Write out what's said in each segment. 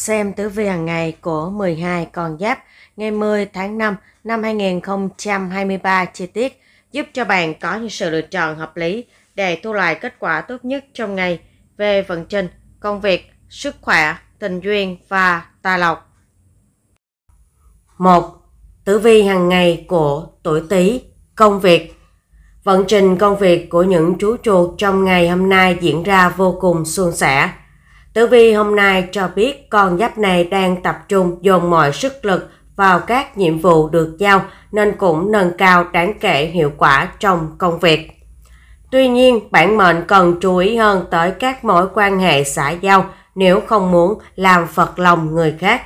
xem tử vi hàng ngày của 12 con giáp ngày 10 tháng 5 năm 2023 chi tiết giúp cho bạn có những sự lựa chọn hợp lý để thu lại kết quả tốt nhất trong ngày về vận trình, công việc, sức khỏe, tình duyên và tài lộc. 1. Tử vi hàng ngày của tuổi Tý, công việc. Vận trình công việc của những chú chuột trong ngày hôm nay diễn ra vô cùng suôn sẻ Tử Vi hôm nay cho biết con giáp này đang tập trung dồn mọi sức lực vào các nhiệm vụ được giao nên cũng nâng cao đáng kể hiệu quả trong công việc. Tuy nhiên, bản mệnh cần chú ý hơn tới các mối quan hệ xã giao nếu không muốn làm phật lòng người khác.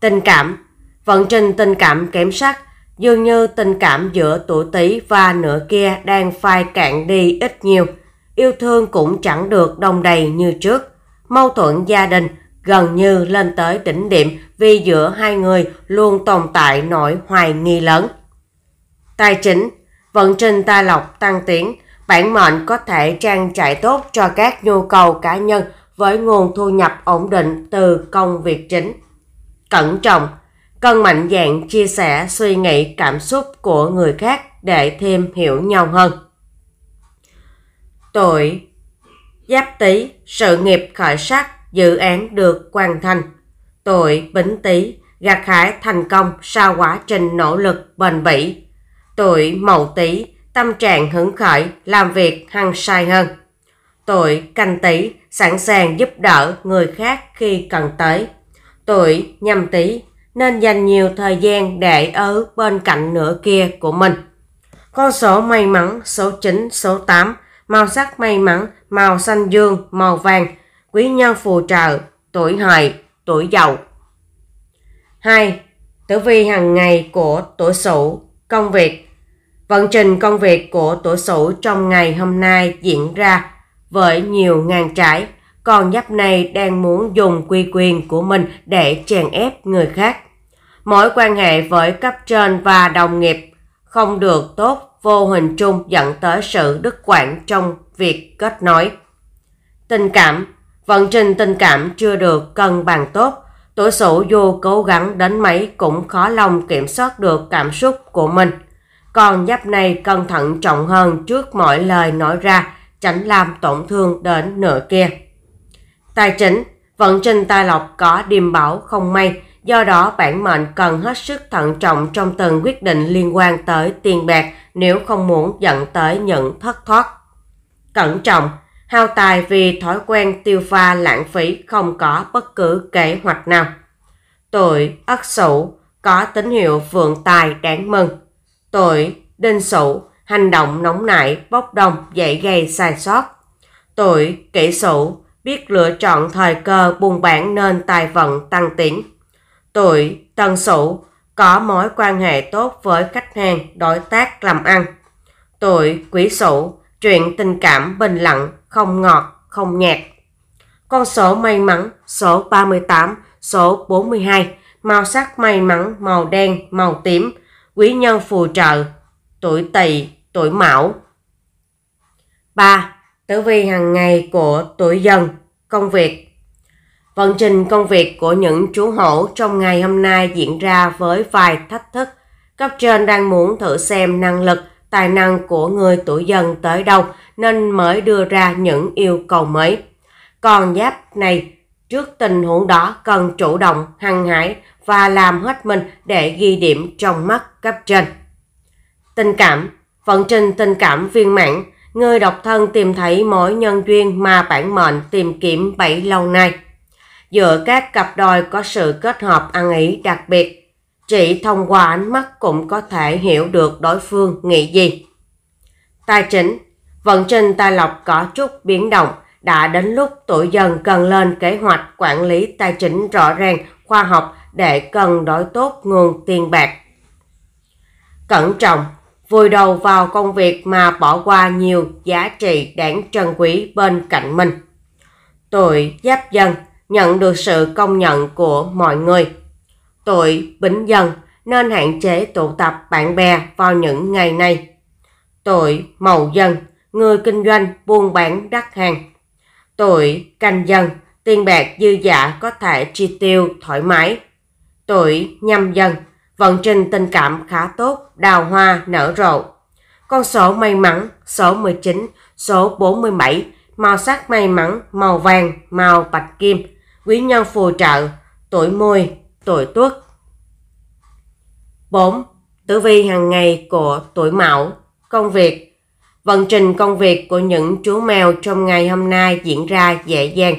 Tình cảm Vận trình tình cảm kém sắc dường như tình cảm giữa tuổi Tý và nửa kia đang phai cạn đi ít nhiều, yêu thương cũng chẳng được đông đầy như trước. Mâu thuẫn gia đình gần như lên tới đỉnh điểm vì giữa hai người luôn tồn tại nỗi hoài nghi lớn. Tài chính, vận trình ta lộc tăng tiến, bản mệnh có thể trang trải tốt cho các nhu cầu cá nhân với nguồn thu nhập ổn định từ công việc chính. Cẩn trọng, cần mạnh dạn chia sẻ suy nghĩ cảm xúc của người khác để thêm hiểu nhau hơn. Tuổi Giáp Tý, sự nghiệp khởi sắc, dự án được hoàn thành. Tuổi Bính Tý, gặt hái thành công sau quá trình nỗ lực bền bỉ. Tuổi Mậu Tý, tâm trạng hứng khởi, làm việc hăng say hơn. Tuổi Canh Tý, sẵn sàng giúp đỡ người khác khi cần tới. Tuổi Nhâm Tý, nên dành nhiều thời gian để ở bên cạnh nửa kia của mình. Con số may mắn số 9, số 8 màu sắc may mắn, màu xanh dương, màu vàng, quý nhân phù trợ, tuổi hợi, tuổi dậu. 2. Tử vi hàng ngày của tuổi Sửu, công việc. Vận trình công việc của tuổi Sửu trong ngày hôm nay diễn ra với nhiều ngàn trải, còn nhấp này đang muốn dùng quy quyền của mình để chèn ép người khác. Mối quan hệ với cấp trên và đồng nghiệp không được tốt vô hình chung dẫn tới sự đứt quãng trong việc kết nối. Tình cảm Vận trình tình cảm chưa được cân bằng tốt, tuổi sủ dù cố gắng đến mấy cũng khó lòng kiểm soát được cảm xúc của mình. Còn giáp này cẩn thận trọng hơn trước mọi lời nói ra, tránh làm tổn thương đến nửa kia. Tài chính Vận trình tài lộc có điềm bảo không may, Do đó, bản mệnh cần hết sức thận trọng trong từng quyết định liên quan tới tiền bạc nếu không muốn dẫn tới những thất thoát. Cẩn trọng, hao tài vì thói quen tiêu pha lãng phí không có bất cứ kế hoạch nào. Tuổi Ất Sửu có tín hiệu vượng tài đáng mừng. Tuổi Đinh Sửu hành động nóng nảy, bốc đồng, dễ gây sai sót. Tuổi Kỷ Sửu biết lựa chọn thời cơ buôn bản nên tài vận tăng tiến tuổi, tân sửu có mối quan hệ tốt với khách hàng, đối tác làm ăn. Tuổi quý sửu chuyện tình cảm bình lặng, không ngọt, không nhạt. Con số may mắn số 38, số 42, màu sắc may mắn màu đen, màu tím, quý nhân phù trợ, tuổi tỵ, tuổi mão. 3. Tử vi hàng ngày của tuổi dần, công việc Vận trình công việc của những chú hổ trong ngày hôm nay diễn ra với vài thách thức. Cấp trên đang muốn thử xem năng lực, tài năng của người tuổi dần tới đâu nên mới đưa ra những yêu cầu mới. Còn giáp này, trước tình huống đó cần chủ động, hăng hải và làm hết mình để ghi điểm trong mắt cấp trên. Tình cảm Vận trình tình cảm viên mãn, người độc thân tìm thấy mối nhân duyên mà bản mệnh tìm kiếm bảy lâu nay giữa các cặp đôi có sự kết hợp ăn ý đặc biệt. Chỉ thông qua ánh mắt cũng có thể hiểu được đối phương nghĩ gì. Tài chính Vận trình tài lộc có chút biến động, đã đến lúc tuổi dần cần lên kế hoạch quản lý tài chính rõ ràng, khoa học để cần đổi tốt nguồn tiền bạc. Cẩn trọng, vùi đầu vào công việc mà bỏ qua nhiều giá trị đáng trân quý bên cạnh mình. Tuổi giáp dần nhận được sự công nhận của mọi người. Tuổi bính dần nên hạn chế tụ tập bạn bè vào những ngày này. Tuổi mậu dần, người kinh doanh buôn bán đắt hàng. Tuổi canh dần, tiền bạc dư dả có thể chi tiêu thoải mái. Tuổi nhâm dần, vận trình tình cảm khá tốt, đào hoa nở rộ. Con số may mắn số 19, số 47, màu sắc may mắn màu vàng, màu bạch kim quý nhân phù trợ, tuổi mùi, tuổi tuất. 4. Tử vi hàng ngày của tuổi mão, công việc. Vận trình công việc của những chú mèo trong ngày hôm nay diễn ra dễ dàng.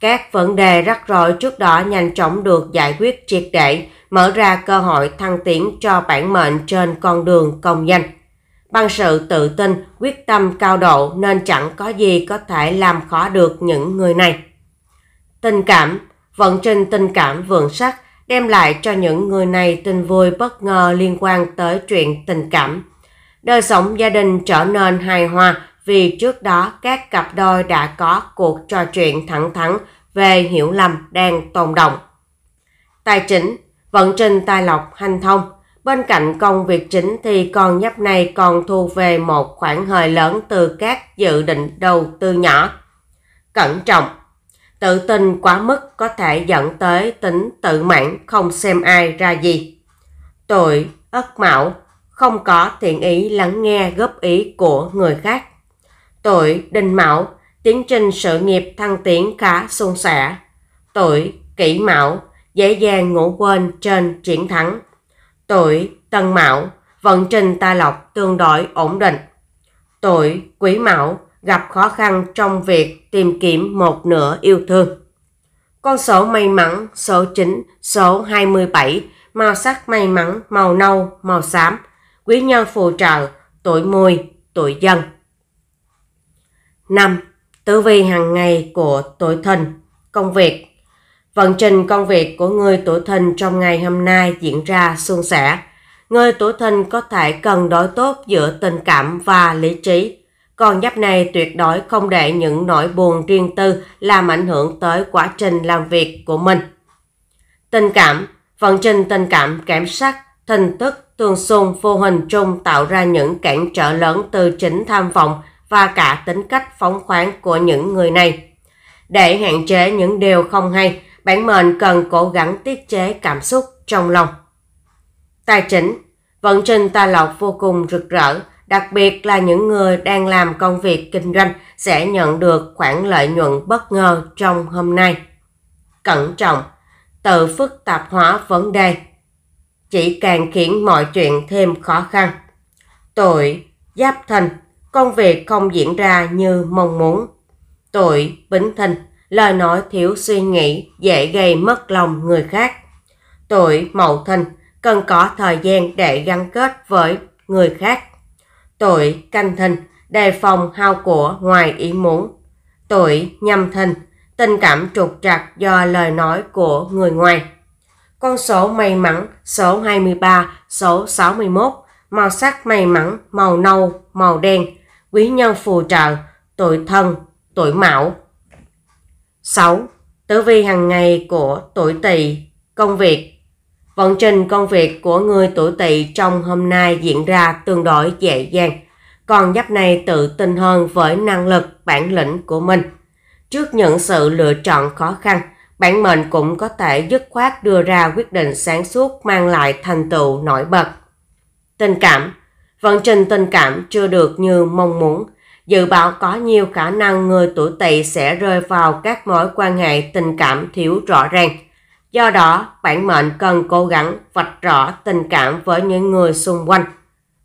Các vấn đề rắc rối trước đó nhanh chóng được giải quyết triệt để, mở ra cơ hội thăng tiến cho bản mệnh trên con đường công danh. Bằng sự tự tin, quyết tâm cao độ nên chẳng có gì có thể làm khó được những người này. Tình cảm, vận trình tình cảm vượng sắc đem lại cho những người này tin vui bất ngờ liên quan tới chuyện tình cảm. Đời sống gia đình trở nên hài hòa vì trước đó các cặp đôi đã có cuộc trò chuyện thẳng thắn về hiểu lầm đang tồn động. Tài chính, vận trình tài lộc hành thông. Bên cạnh công việc chính thì con nhấp này còn thu về một khoản hời lớn từ các dự định đầu tư nhỏ. Cẩn trọng, Tự tin quá mức có thể dẫn tới tính tự mãn không xem ai ra gì. Tội, ất mão, không có thiện ý lắng nghe góp ý của người khác. Tuổi đinh mão, tiến trình sự nghiệp thăng tiến khá suôn sẻ. Tuổi kỷ mão, dễ dàng ngủ quên trên chiến thắng. Tuổi tân mão, vận trình tài lộc tương đối ổn định. Tuổi quý mão, gặp khó khăn trong việc tìm kiếm một nửa yêu thương. Con số may mắn số 9, số 27, màu sắc may mắn màu nâu, màu xám, quý nhân phù trợ, tuổi mùi, tuổi dân. 5. Tử vi hàng ngày của tuổi thìn, công việc. Vận trình công việc của người tuổi thìn trong ngày hôm nay diễn ra suôn sẻ. Người tuổi thìn có thể cần đối tốt giữa tình cảm và lý trí con giáp này tuyệt đối không để những nỗi buồn riêng tư làm ảnh hưởng tới quá trình làm việc của mình. Tình cảm Vận trình tình cảm kém sắc, thành tức, tương xung vô hình chung tạo ra những cản trở lớn từ chính tham vọng và cả tính cách phóng khoáng của những người này. Để hạn chế những điều không hay, bản mệnh cần cố gắng tiết chế cảm xúc trong lòng. Tài chính Vận trình tài lộc vô cùng rực rỡ, đặc biệt là những người đang làm công việc kinh doanh sẽ nhận được khoản lợi nhuận bất ngờ trong hôm nay. Cẩn trọng, tự phức tạp hóa vấn đề chỉ càng khiến mọi chuyện thêm khó khăn. Tuổi Giáp Thìn, công việc không diễn ra như mong muốn. Tuổi Bính Thìn, lời nói thiếu suy nghĩ dễ gây mất lòng người khác. Tuổi Mậu Thìn, cần có thời gian để gắn kết với người khác tội canh thìn, đề phòng hao của ngoài ý muốn. tội nhâm thìn, tình cảm trục trặc do lời nói của người ngoài. Con số may mắn số 23, số 61, màu sắc may mắn màu nâu, màu đen, quý nhân phù trợ, tuổi thân, tuổi mão. 6. Tử vi hàng ngày của tuổi tỵ, công việc vận trình công việc của người tuổi tỵ trong hôm nay diễn ra tương đối dễ dàng. Còn giáp này tự tin hơn với năng lực, bản lĩnh của mình. Trước những sự lựa chọn khó khăn, bản mệnh cũng có thể dứt khoát đưa ra quyết định sáng suốt mang lại thành tựu nổi bật. Tình cảm Vận trình tình cảm chưa được như mong muốn. Dự báo có nhiều khả năng người tuổi tỵ sẽ rơi vào các mối quan hệ tình cảm thiếu rõ ràng – Do đó, bản mệnh cần cố gắng vạch rõ tình cảm với những người xung quanh.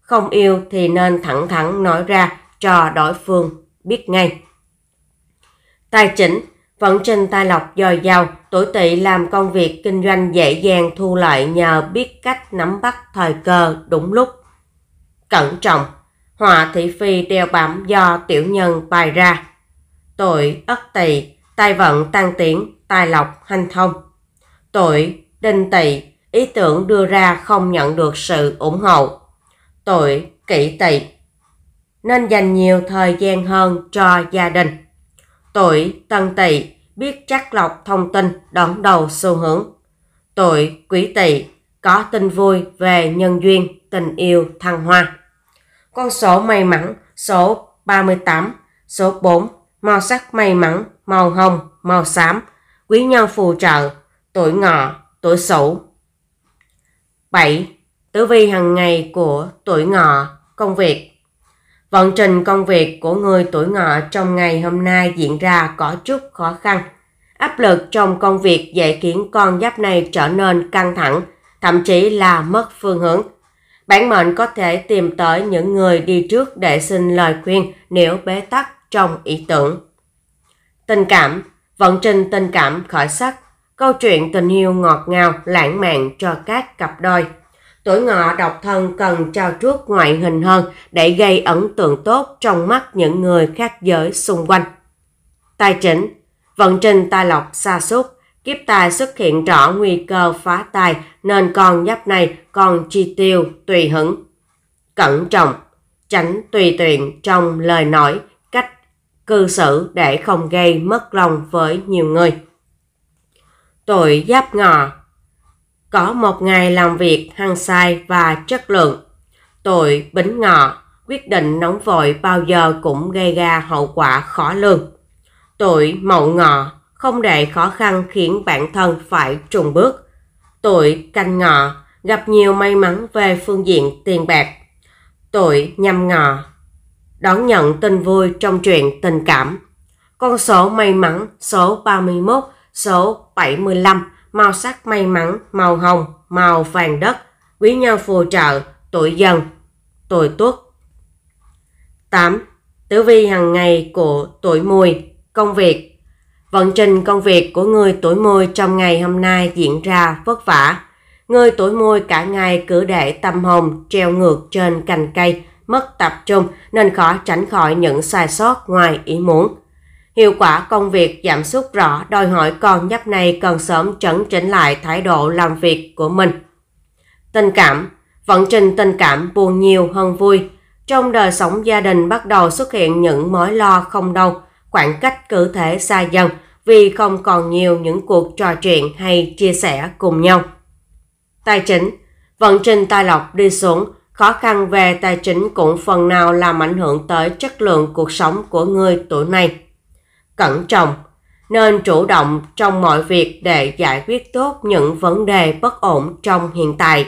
Không yêu thì nên thẳng thắn nói ra cho đối phương biết ngay. Tài chính Vận trình tài lộc dồi dào, tuổi tỵ làm công việc kinh doanh dễ dàng thu lợi nhờ biết cách nắm bắt thời cơ đúng lúc. Cẩn trọng, họa thị phi đeo bám do tiểu nhân bài ra. Tuổi ất tỵ, tài vận tăng tiến, tài lộc hanh thông tội, đinh tị ý tưởng đưa ra không nhận được sự ủng hộ. Tội, kỵ tị nên dành nhiều thời gian hơn cho gia đình. tội tân tị biết chắc lọc thông tin đón đầu xu hướng. tội quý tị có tin vui về nhân duyên, tình yêu thăng hoa. Con số may mắn số 38, số 4, màu sắc may mắn, màu hồng, màu xám, quý nhân phù trợ, tuổi ngọ, tuổi sửu. 7. Tử vi hàng ngày của tuổi ngọ, công việc. Vận trình công việc của người tuổi ngọ trong ngày hôm nay diễn ra có chút khó khăn. Áp lực trong công việc dễ khiến con giáp này trở nên căng thẳng, thậm chí là mất phương hướng. Bản mệnh có thể tìm tới những người đi trước để xin lời khuyên nếu bế tắc trong ý tưởng. Tình cảm, vận trình tình cảm khởi sắc Câu chuyện tình yêu ngọt ngào, lãng mạn cho các cặp đôi. Tuổi ngọ độc thân cần trao chuốt ngoại hình hơn để gây ấn tượng tốt trong mắt những người khác giới xung quanh. Tài chính Vận trình tài lộc xa sút Kiếp tài xuất hiện rõ nguy cơ phá tài nên con giáp này còn chi tiêu tùy hứng. Cẩn trọng, tránh tùy tiện trong lời nói, cách cư xử để không gây mất lòng với nhiều người tuổi giáp ngọ. Có một ngày làm việc hăng say và chất lượng. Tuổi bính ngọ, quyết định nóng vội bao giờ cũng gây ra hậu quả khó lường. Tuổi mậu ngọ, không để khó khăn khiến bản thân phải trùng bước. Tuổi canh ngọ, gặp nhiều may mắn về phương diện tiền bạc. Tuổi nhâm ngọ, đón nhận tin vui trong chuyện tình cảm. Con số may mắn số 31 Số 75, màu sắc may mắn, màu hồng, màu vàng đất, quý nhân phù trợ, tuổi dần, tuổi tuất. 8. Tử vi hàng ngày của tuổi mùi, công việc. Vận trình công việc của người tuổi mùi trong ngày hôm nay diễn ra vất vả. Người tuổi mùi cả ngày cứ để tâm hồn treo ngược trên cành cây, mất tập trung nên khó tránh khỏi những sai sót ngoài ý muốn. Hiệu quả công việc giảm sút rõ đòi hỏi con nhóc này cần sớm chấn chỉnh lại thái độ làm việc của mình. Tình cảm Vận trình tình cảm buồn nhiều hơn vui. Trong đời sống gia đình bắt đầu xuất hiện những mối lo không đâu, khoảng cách cử thể xa dần vì không còn nhiều những cuộc trò chuyện hay chia sẻ cùng nhau. Tài chính Vận trình tài lộc đi xuống, khó khăn về tài chính cũng phần nào làm ảnh hưởng tới chất lượng cuộc sống của người tuổi này cẩn trọng, nên chủ động trong mọi việc để giải quyết tốt những vấn đề bất ổn trong hiện tại.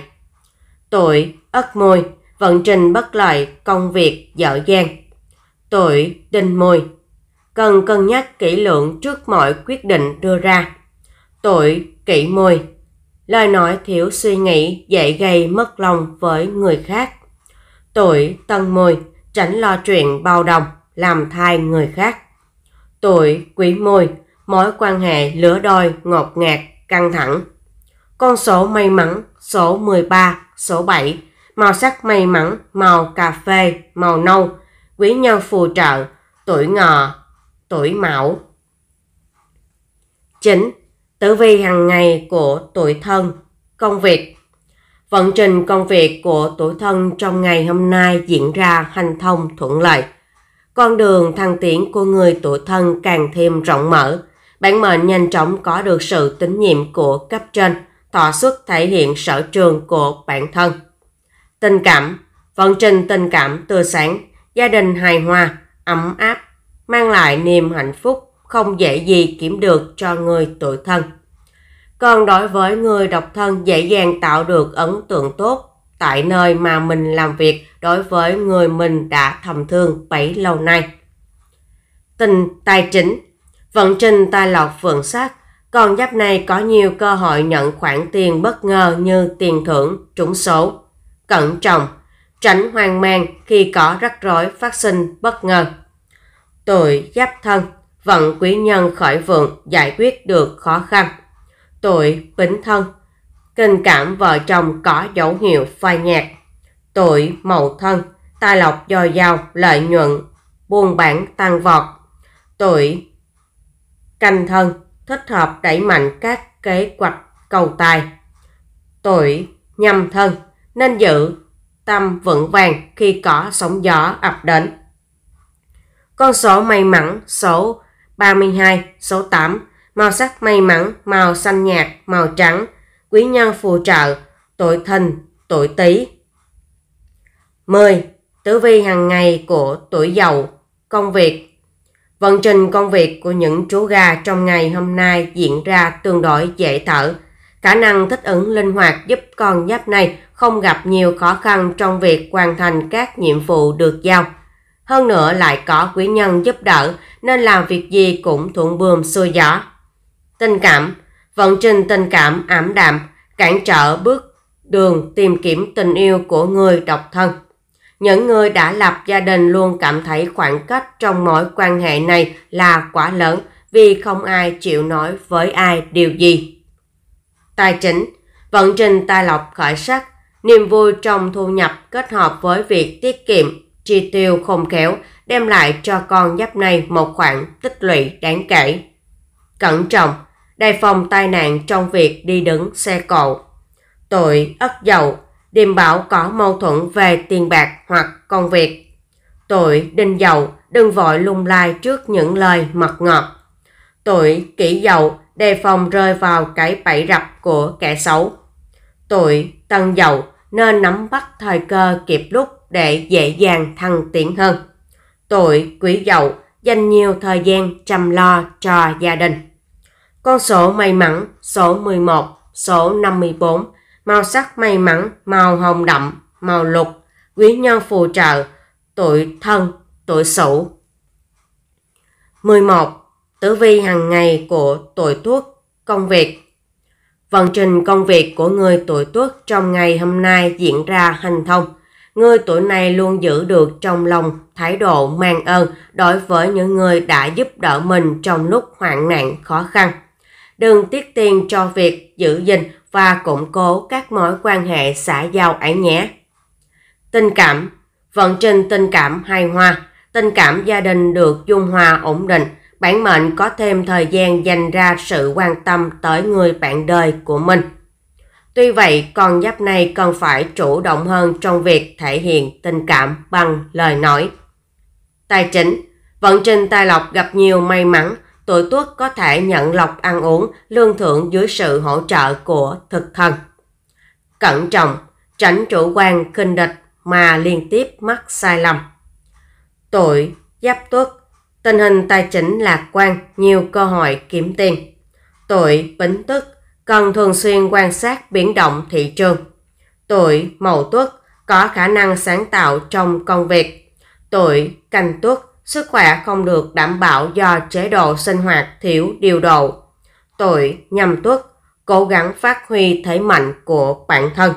Tuổi Ất Mùi, vận trình bất lợi, công việc dở dang. Tuổi Đinh Mùi, cần cân nhắc kỹ lưỡng trước mọi quyết định đưa ra. Tuổi Kỷ Mùi, lời nói thiếu suy nghĩ dễ gây mất lòng với người khác. Tuổi Tân Mùi, tránh lo chuyện bao đồng, làm thai người khác. Tuổi quý môi, mối quan hệ lửa đôi ngọt ngạt, căng thẳng. Con số may mắn, số 13, số 7, màu sắc may mắn, màu cà phê, màu nâu, quý nhân phù trợ, tuổi ngọ, tuổi mão. 9. Tử vi hàng ngày của tuổi thân, công việc. Vận trình công việc của tuổi thân trong ngày hôm nay diễn ra hành thông thuận lợi. Con đường thăng tiến của người tuổi thân càng thêm rộng mở. Bản mệnh nhanh chóng có được sự tín nhiệm của cấp trên, thọ xuất thể hiện sở trường của bản thân. Tình cảm Vận trình tình cảm tươi sáng, gia đình hài hòa, ấm áp, mang lại niềm hạnh phúc không dễ gì kiếm được cho người tuổi thân. Còn đối với người độc thân dễ dàng tạo được ấn tượng tốt tại nơi mà mình làm việc đối với người mình đã thầm thương bấy lâu nay. Tình tài chính Vận trình tài lộc vượng sát, con giáp này có nhiều cơ hội nhận khoản tiền bất ngờ như tiền thưởng, trúng số. Cẩn trọng, tránh hoang mang khi có rắc rối phát sinh bất ngờ. Tuổi giáp thân, vận quý nhân khởi vượng giải quyết được khó khăn. Tuổi bính thân, Tình cảm vợ chồng có dấu hiệu phai nhạt. Tuổi mậu thân, tài lộc dồi dào, lợi nhuận, buôn bán tăng vọt. Tuổi canh thân, thích hợp đẩy mạnh các kế hoạch cầu tài. Tuổi nhâm thân, nên giữ tâm vững vàng khi có sóng gió ập đến. Con số may mắn số 32, số 8, màu sắc may mắn, màu xanh nhạt, màu trắng, quý nhân phù trợ, tuổi thìn, tuổi tý. 10. Tử vi hàng ngày của tuổi dậu, công việc. Vận trình công việc của những chú gà trong ngày hôm nay diễn ra tương đối dễ thở. Khả năng thích ứng linh hoạt giúp con giáp này không gặp nhiều khó khăn trong việc hoàn thành các nhiệm vụ được giao. Hơn nữa lại có quý nhân giúp đỡ nên làm việc gì cũng thuận buồm xuôi gió. Tình cảm vận trình tình cảm ảm đạm, cản trở bước đường tìm kiếm tình yêu của người độc thân. Những người đã lập gia đình luôn cảm thấy khoảng cách trong mối quan hệ này là quá lớn vì không ai chịu nói với ai điều gì. Tài chính, vận trình tài lộc khởi sắc, niềm vui trong thu nhập kết hợp với việc tiết kiệm, chi tiêu không khéo đem lại cho con giáp này một khoản tích lũy đáng kể. Cẩn trọng, đề phòng tai nạn trong việc đi đứng xe cộ. Tuổi Ất Dậu, điềm bảo có mâu thuẫn về tiền bạc hoặc công việc. Tuổi Đinh Dậu, đừng vội lung lai trước những lời mật ngọt. Tuổi Kỷ Dậu, đề phòng rơi vào cái bẫy rập của kẻ xấu. Tuổi Tân Dậu, nên nắm bắt thời cơ kịp lúc để dễ dàng thăng tiến hơn. Tuổi Quý Dậu, dành nhiều thời gian chăm lo cho gia đình. Con số may mắn số 11, số 54, màu sắc may mắn màu hồng đậm, màu lục, quý nhân phù trợ, tuổi thân, tuổi sửu. 11. Tử vi hàng ngày của tuổi tuất công việc Vận trình công việc của người tuổi tuất trong ngày hôm nay diễn ra hành thông. Người tuổi này luôn giữ được trong lòng thái độ mang ơn đối với những người đã giúp đỡ mình trong lúc hoạn nạn khó khăn đừng tiếc tiền cho việc giữ gìn và củng cố các mối quan hệ xã giao ấy nhé. Tình cảm Vận trình tình cảm hài hòa, tình cảm gia đình được dung hòa ổn định, bản mệnh có thêm thời gian dành ra sự quan tâm tới người bạn đời của mình. Tuy vậy, con giáp này cần phải chủ động hơn trong việc thể hiện tình cảm bằng lời nói. Tài chính Vận trình tài lộc gặp nhiều may mắn, tuổi tuất có thể nhận lọc ăn uống lương thưởng dưới sự hỗ trợ của thực thần. Cẩn trọng, tránh chủ quan khinh địch mà liên tiếp mắc sai lầm. Tuổi Giáp Tuất, tình hình tài chính lạc quan, nhiều cơ hội kiếm tiền. Tuổi Bính Tuất, cần thường xuyên quan sát biến động thị trường. Tuổi Mậu Tuất, có khả năng sáng tạo trong công việc. Tuổi Canh Tuất, Sức khỏe không được đảm bảo do chế độ sinh hoạt thiếu điều độ. Tuổi nhâm tuất, cố gắng phát huy thế mạnh của bản thân.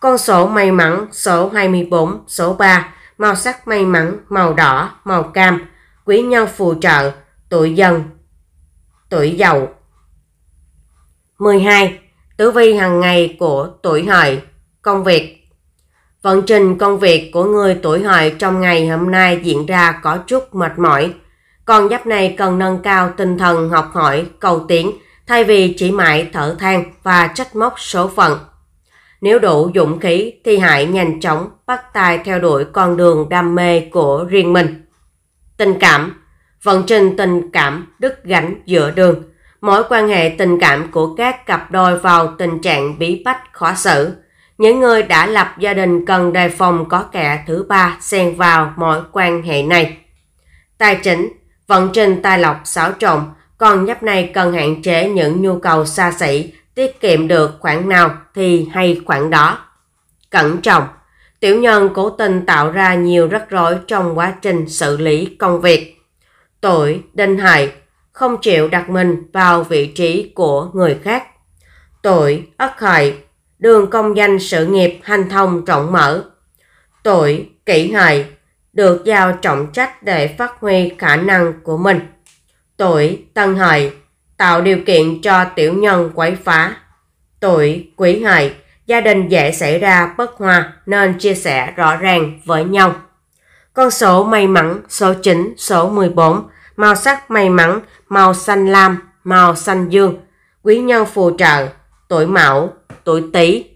Con số may mắn số 24, số 3, màu sắc may mắn màu đỏ, màu cam, quý nhân phù trợ, tuổi dần, tuổi giàu. 12. Tử vi hàng ngày của tuổi hợi, công việc Vận trình công việc của người tuổi hợi trong ngày hôm nay diễn ra có chút mệt mỏi. Con giáp này cần nâng cao tinh thần học hỏi, cầu tiến, thay vì chỉ mãi thở than và trách móc số phận. Nếu đủ dũng khí thì hãy nhanh chóng bắt tay theo đuổi con đường đam mê của riêng mình. Tình cảm Vận trình tình cảm đứt gánh giữa đường. Mối quan hệ tình cảm của các cặp đôi vào tình trạng bí bách khó xử – những người đã lập gia đình cần đề phòng có kẻ thứ ba xen vào mọi quan hệ này. Tài chính, vận trình tài lộc xáo trộn, còn nhấp này cần hạn chế những nhu cầu xa xỉ, tiết kiệm được khoản nào thì hay khoản đó. Cẩn trọng, tiểu nhân cố tình tạo ra nhiều rắc rối trong quá trình xử lý công việc. tội đinh hại không chịu đặt mình vào vị trí của người khác. tội ất hại đường công danh sự nghiệp hành thông rộng mở. Tuổi kỷ hợi được giao trọng trách để phát huy khả năng của mình. Tuổi tân hợi tạo điều kiện cho tiểu nhân quấy phá. Tuổi quý hợi gia đình dễ xảy ra bất hòa nên chia sẻ rõ ràng với nhau. Con số may mắn số 9, số 14, màu sắc may mắn, màu xanh lam, màu xanh dương, quý nhân phù trợ, tuổi mão, tối tấy